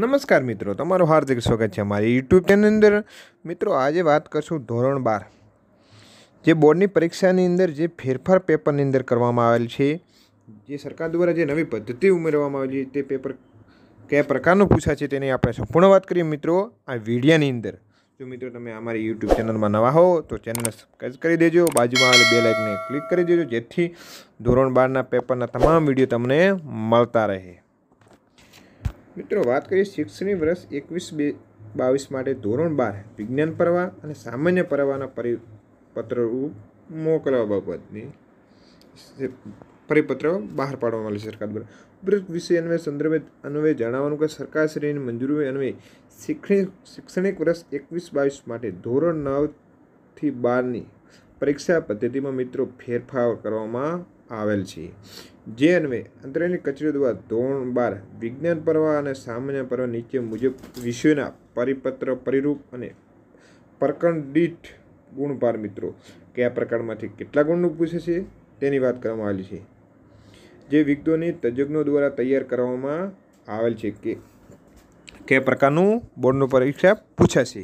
નમસ્કાર મિત્રો તમારું હાર્દિક સ્વાગત છે અમારી યુટ્યુબ ચેનલની અંદર મિત્રો આજે વાત કરશું ધોરણ બાર જે બોર્ડની પરીક્ષાની અંદર જે ફેરફાર પેપરની અંદર કરવામાં આવેલ છે જે સરકાર દ્વારા જે નવી પદ્ધતિ ઉમેરવામાં આવેલી છે તે પેપર કયા પ્રકારનું પૂછાય છે તેની આપણે સંપૂર્ણ વાત કરીએ મિત્રો આ વિડિયાની અંદર જો મિત્રો તમે અમારી યુટ્યુબ ચેનલમાં નવા હો તો ચેનલને સબસ્ક્રાઈબ કરી દેજો બાજુમાં આવેલી બે લાઇકને ક્લિક કરી દેજો જેથી ધોરણ બારના પેપરના તમામ વિડીયો તમને મળતા રહે મિત્રો વાત કરીએ શિક્ષણની વર્ષ એકવીસ બે બાવીસ માટે ધોરણ બાર વિજ્ઞાન પરવા અને સામાન્ય પરવાના પરિપત્ર મોકલવા બાબતની પરિપત્ર બહાર પાડવામાં આવેલી સરકાર દ્વારા ઉપરોક્ત વિષય અન્વયે સંદર્ભે અન્વયે જણાવવાનું કે સરકારશ્રીની મંજૂરી અન્વયે શૈક્ષણિક શૈક્ષણિક વર્ષ એકવીસ બાવીસ માટે ધોરણ નવથી બારની પરીક્ષા પદ્ધતિમાં મિત્રો ફેરફાર કરવામાં આવેલ છે જે અન્વે અંતરેની કચેરી દ્વારા ધોરણ બાર વિજ્ઞાન પર્વ અને સામાન્ય પર્વ નીચે મુજબ વિષયોના પરિપત્ર પરિરૂપ અને પ્રકરણ ગુણભાર મિત્રો કયા પ્રકારમાંથી કેટલા ગુણનું પૂછે છે તેની વાત કરવામાં આવેલી છે જે વિગતોની તજજ્ઞો દ્વારા તૈયાર કરવામાં આવેલ છે કે કયા પ્રકારનું બોર્ડનું પરીક્ષા પૂછાશે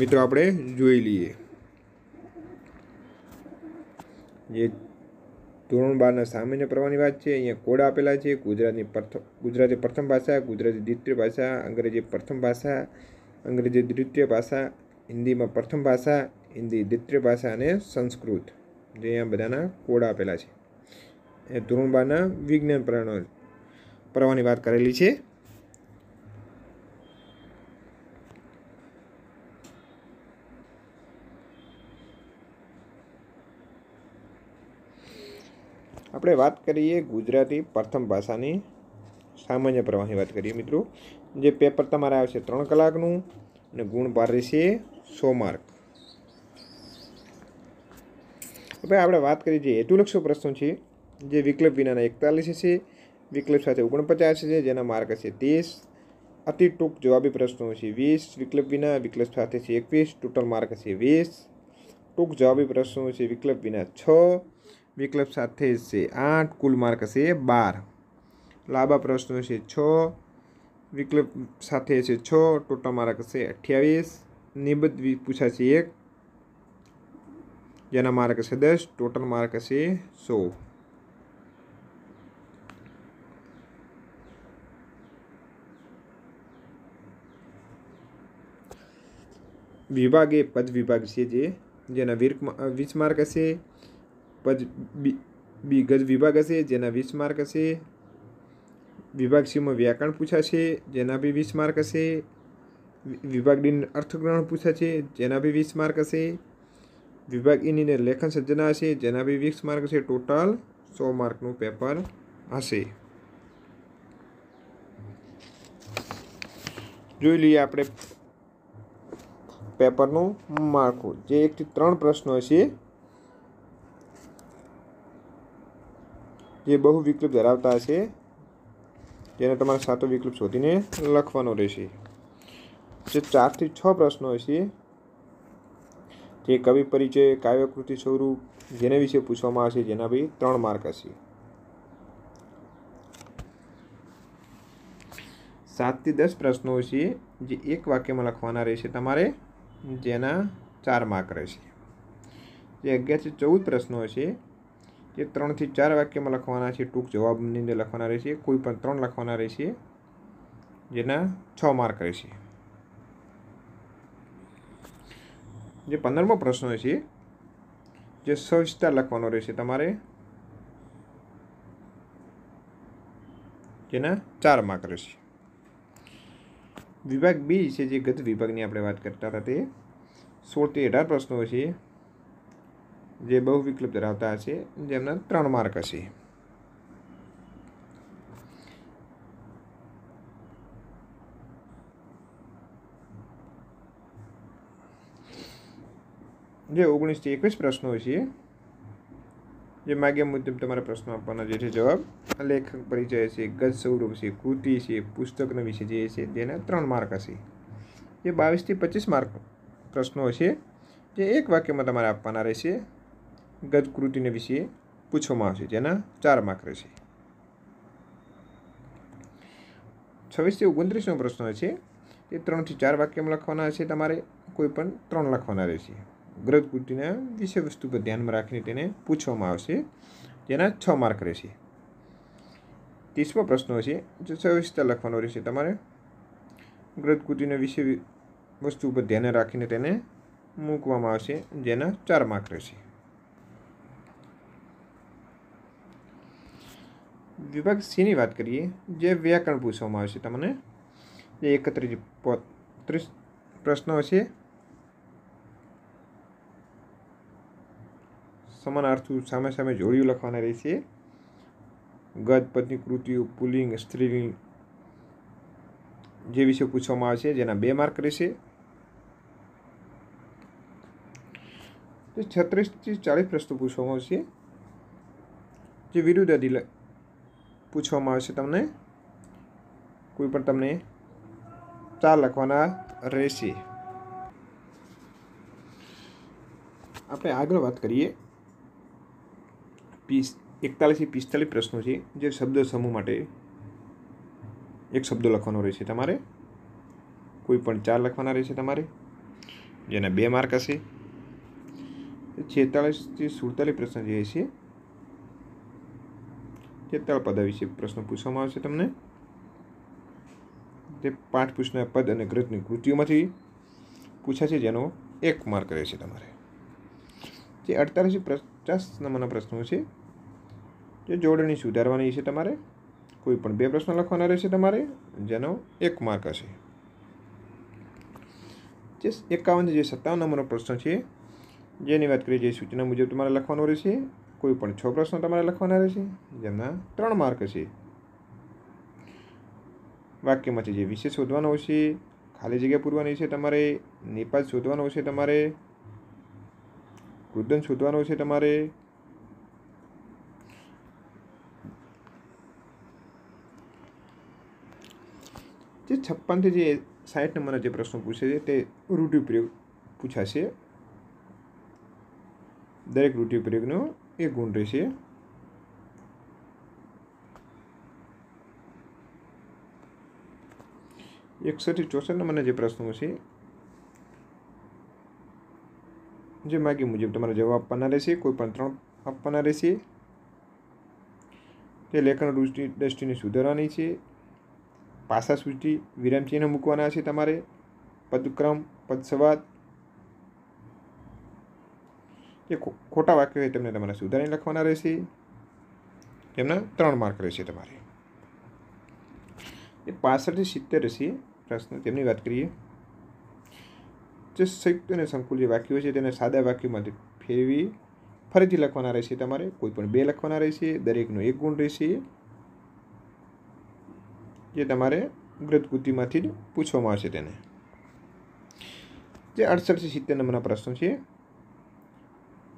મિત્રો આપણે જોઈ લઈએ જે ધોરણ બારના સામાન્ય પ્રવાહની વાત છે અહીંયા કોડ આપેલા છે ગુજરાતની પ્રથમ ગુજરાતી પ્રથમ ભાષા ગુજરાતી દ્વિતીય ભાષા અંગ્રેજી પ્રથમ ભાષા અંગ્રેજી દ્વિતીય ભાષા હિન્દીમાં પ્રથમ ભાષા હિન્દી દ્વિતીય ભાષા અને સંસ્કૃત જે અહીંયા બધાના કોડ આપેલા છે એ ધોરણ બારના વિજ્ઞાન પ્રણ પ્રવાહની વાત કરેલી છે આપણે વાત કરીએ ગુજરાતી પ્રથમ ભાષાની સામાન્ય પ્રવાહની વાત કરીએ મિત્રો જે પેપર તમારે આવશે ત્રણ કલાકનું અને ગુણ ભાર રહેશે સો માર્ક હવે આપણે વાત કરીએ જે હેતુલક્ષો પ્રશ્નો છે જે વિકલ્પ વિનાના એકતાલીસ છે વિકલ્પ સાથે ઓગણપચાસ છે જેના માર્ક હશે ત્રીસ અતિ ટૂંક જવાબી પ્રશ્નો છે વીસ વિકલ્પ વિના વિકલ્પ સાથે છે એકવીસ ટોટલ માર્ક હશે વીસ ટૂંક જવાબી પ્રશ્નો છે વિકલ્પ વિના છ વિકલ્પ સાથે છે આઠ કુલ માર્ક હશે બાર લાંબા પ્રશ્નો છે છ વિકલ્પ સાથે છે છ ટોટલ માર્ક હશે અઠ્યાવીસ નિબદ્ધ પૂછાશે એક જેના માર્ક હશે દસ ટોટલ માર્ક હશે સો વિભાગ એ પદ વિભાગ છે જે જેના વીર વીસ માર્ક હશે પછી બી ગજ વિભાગ હશે જેના વીસ માર્ક હશે વિભાગ સીમાં વ્યાકરણ પૂછાશે જેના બી વીસ માર્ક હશે વિભાગ ડીને અર્થગ્રહણ પૂછાશે જેના બી વીસ માર્ક હશે વિભાગ ઇનીને લેખન સજ્જના હશે જેના બી વીસ માર્ક હશે ટોટલ સો માર્કનું પેપર હશે જોઈ લઈએ આપણે પેપરનું માળખું જે એકથી ત્રણ પ્રશ્નો હશે જે બહુ વિકલ્પ ધરાવતા હશે જેને તમારે સાતો વિકલ્પ શોધીને લખવાનો રહેશે જે ચારથી છ પ્રશ્નો હશે જે કવિ પરિચય કાવ્યકૃતિ સ્વરૂપ જેના વિશે પૂછવામાં આવશે જેના બી ત્રણ માર્ક હશે સાતથી દસ પ્રશ્નો હશે જે એક વાક્યમાં લખવાના રહેશે તમારે જેના ચાર માર્ક રહેશે જે અગિયારથી ચૌદ પ્રશ્નો હશે એ ત્રણથી ચાર વાક્યમાં લખવાના છે ટૂંક જવાબની અંદર લખવાના રહેશે કોઈ પણ ત્રણ લખવાના રહેશે જેના છ માર્ક રહેશે જે પંદરમો પ્રશ્ન છે જે સવિસ્તાર લખવાનો રહેશે તમારે જેના ચાર માર્ક રહેશે વિભાગ બી છે જે ગત વિભાગની આપણે વાત કરતા હતા તે સોળથી અઢાર પ્રશ્નો છે જે બહુ વિકલ્પ ધરાવતા હશે જેમના ત્રણ માર્ક હશે જે ઓગણીસથી એકવીસ પ્રશ્નો છે જે માગ્યા મુજબ તમારા પ્રશ્નો આપવાના જે છે જવાબ લેખક પરિચય છે ગજ સ્વરૂપ છે કૃતિ છે પુસ્તકના વિશે જે છે તેના ત્રણ માર્ક હશે જે બાવીસથી પચીસ માર્ક પ્રશ્નો છે જે એક વાક્યમાં તમારે આપવાના રહેશે ગજકૃતિને વિશે પૂછવામાં આવશે જેના ચાર માર્ક રહેશે છવ્વીસથી ઓગણત્રીસનો પ્રશ્ન છે એ ત્રણથી ચાર વાક્યમાં લખવાના છે તમારે કોઈ પણ ત્રણ લખવાના રહેશે ગ્રજકૃતિના વિષય વસ્તુ પર ધ્યાનમાં રાખીને તેને પૂછવામાં આવશે જેના છ માર્ક રહેશે ત્રીસમો પ્રશ્ન છે જે સવિસ્તર લખવાનો રહેશે તમારે ગ્રજકૃતિના વિષય વસ્તુ ઉપર ધ્યાન રાખીને તેને મૂકવામાં આવશે જેના ચાર માર્ક રહેશે વિભાગ સીની વાત કરીએ જે વ્યાકરણ પૂછવામાં આવશે તમને જે એકત્રીસ ત્રીસ પ્રશ્નો હશે સમાન અર્થું સામે સામે જોડિયું લખવાના રહેશે ગદ પદની કૃતિઓ પુલિંગ સ્ત્રીલિંગ જે વિશે પૂછવામાં આવશે જેના બે માર્ક રહેશે છત્રીસથી ચાલીસ પ્રશ્નો પૂછવામાં આવશે જે વિરુદ્ધ અધિલ પૂછવામાં આવશે તમને કોઈ પણ તમને ચાર લખવાના રહેશે આપણે આગળ વાત કરીએ પીસ એકતાલીસથી પિસ્તાલીસ પ્રશ્નો છે જે શબ્દ સમૂહ માટે એક શબ્દ લખવાનો રહેશે તમારે કોઈ પણ ચાર લખવાના રહેશે તમારે જેના બે માર્ક હશે છેતાલીસથી સુડતાલીસ પ્રશ્ન જે છે જે પદ વિશે પ્રશ્ન પૂછવામાં આવશે તમને તે પાઠપુષ્ટના પદ અને ગ્રંથની કૃતિઓમાંથી પૂછાશે જેનો એક માર્ક રહેશે તમારે જે અડતાલીસથી પચાસ નંબરના પ્રશ્નો છે જે જોડણી સુધારવાની છે તમારે કોઈ પણ બે પ્રશ્નો લખવાના રહેશે તમારે જેનો એક માર્ક હશે જે એકાવન જે સત્તાવન નંબરનો પ્રશ્ન છે જેની વાત કરીએ જે સૂચના મુજબ તમારે લખવાનો રહેશે કોઈ પણ છ પ્રશ્નો તમારે લખવાના રહેશે જેમના ત્રણ માર્ક છે વાક્યમાંથી જે વિષય શોધવાનો હશે ખાલી જગ્યા પૂરવાની છે તમારે નેપાલ શોધવાનો હશે તમારે રુદન શોધવાનો છે તમારે જે છપ્પનથી જે સાઠ નંબરના જે પ્રશ્નો પૂછે છે તે રૂઢિપ્રયોગ પૂછાશે દરેક રૂઢિપ્રયોગનો એ ગુણ રહેશે એકસઠથી ચોસઠ મને જે પ્રશ્નો છે જે માગી મુજબ તમારે જવાબ આપવાના રહેશે કોઈ પણ ત્રણ આપવાના રહેશે તે લેખન દૃષ્ટિ દૃષ્ટિને સુધારવાની છે પાસા સૂચિ વિરામચિહ્ન મૂકવાના છે તમારે પદક્રમ પદસવાદ કે ખોટા વાક્યો હોય તેમને તમારે સુધારી લખવાના રહેશે એમના ત્રણ માર્ક રહેશે તમારે એ પાસઠથી સિત્તેર રહેશે પ્રશ્ન તેમની વાત કરીએ જે સંયુક્ત અને સંકુલ જે વાક્યો છે તેને સાદા વાક્યોમાંથી ફેરવી ફરીથી લખવાના રહેશે તમારે કોઈ પણ બે લખવાના રહેશે દરેકનો એક ગુણ રહેશે જે તમારે ગ્રદકૃતિમાંથી જ પૂછવામાં આવશે તેને જે અડસઠથી સિત્તેર નંબરના પ્રશ્નો છે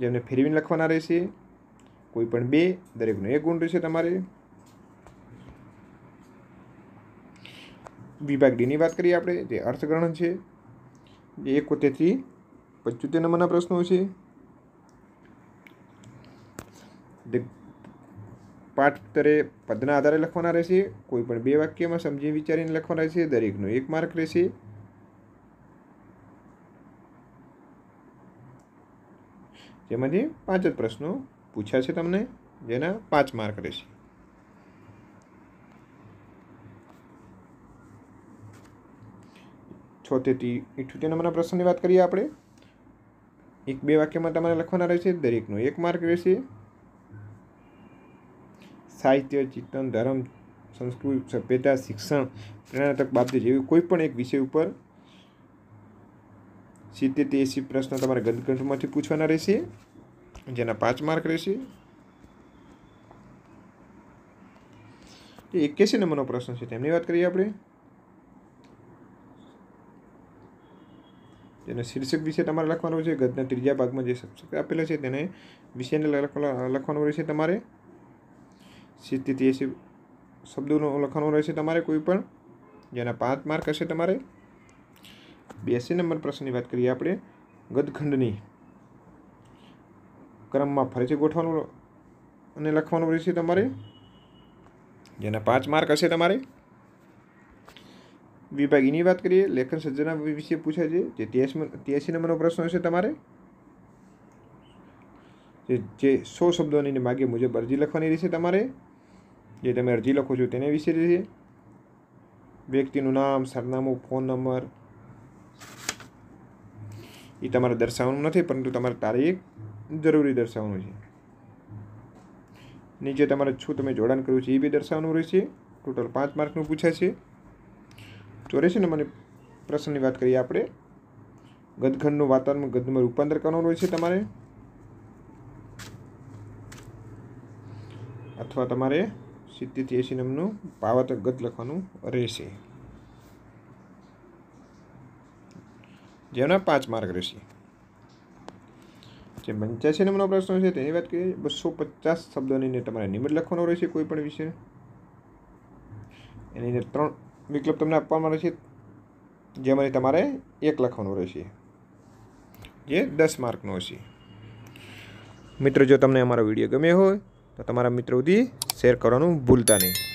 જેમને ફેરવીને લખવાના રહેશે કોઈ પણ બે દરેકનો એક ગુણ રહેશે તમારે વિભાગ ડીની વાત કરીએ આપણે જે અર્થગ્રહણ છે જે એકોતેરથી પંચોતેર નંબરના પ્રશ્નો છે જે પાઠતરે પદના આધારે લખવાના રહેશે કોઈ પણ બે વાક્યમાં સમજી વિચારીને લખવાના રહેશે દરેકનો એક માર્ક રહેશે તેમાંથી પાંચ જ પ્રશ્નો પૂછ્યા છે તમને જેના પાંચ માર્ક રહેશે છોતેરથી ઇઠ્યોતેર નંબરના પ્રશ્નની વાત કરીએ આપણે એક બે વાક્યમાં તમારે લખવાના રહેશે દરેકનો એક માર્ક રહેશે સાહિત્ય ચિંતન ધર્મ સંસ્કૃત સભ્યતા શિક્ષણ પ્રેરણા બાબતે જેવી કોઈ પણ એક વિષય ઉપર સિત્તેરથી એંસી પ્રશ્ન તમારે ગદકંઠમાંથી પૂછવાના રહેશે જેના પાંચ માર્ક રહેશે એ એક્યાસી નંબરનો પ્રશ્ન છે તેમની વાત કરીએ આપણે જેને શીર્ષક વિશે તમારે લખવાનું છે ગદના ત્રીજા ભાગમાં જે શીર્ષક આપેલા છે તેને વિષયને લખવાનું રહેશે તમારે સિત્તેરથી એસી શબ્દોનું લખવાનું રહેશે તમારે કોઈ પણ જેના પાંચ માર્ક હશે તમારે બેસી નંબર પ્રશ્નની વાત કરીએ આપણે ગદખંડની ક્રમમાં ફરીથી ગોઠવાનું અને લખવાનું રહેશે તમારે જેના પાંચ માર્ક હશે તમારે વિભાગ એની વાત કરીએ લેખન સજ્જના વિશે પૂછાય છે જે ત્યાસી નંબરનો પ્રશ્ન હશે તમારે જે જે સો શબ્દોની માગે મુજબ અરજી લખવાની રહેશે તમારે જે તમે અરજી લખો છો તેને વિશે રહેશે વ્યક્તિનું નામ સરનામું ફોન નંબર એ તમારે દર્શાવવાનું નથી પરંતુ તમારે તારીખ જરૂરી દર્શાવવાનું છે નીચે તમારે શું તમે જોડાણ કર્યું છે એ બી દર્શાવવાનું રહેશે ટોટલ પાંચ માર્કનું પૂછાય છે ચોર્યાસી નંબરની પ્રશ્નની વાત કરીએ આપણે ગદખંડનું વાતાવરણ ગદમાં રૂપાંતર કરવાનું રહેશે તમારે અથવા તમારે સિત્તેરથી એંસી નંબરનું પાવાતક ગદ લખવાનું રહેશે જેના પાંચ માર્ક રહેશે જે પંચ્યાસી નંબરનો પ્રશ્ન છે તેની વાત કરીએ બસો પચાસ શબ્દોની તમારે નિયમિત લખવાનો રહેશે કોઈ પણ વિશે એની અંદર ત્રણ વિકલ્પ તમને આપવામાં રહેશે જેમાંથી તમારે એક લખવાનો રહેશે જે દસ માર્કનો હશે મિત્ર જો તમને અમારો વિડીયો ગમ્યો હોય તો તમારા મિત્રોથી શેર કરવાનું ભૂલતા નહીં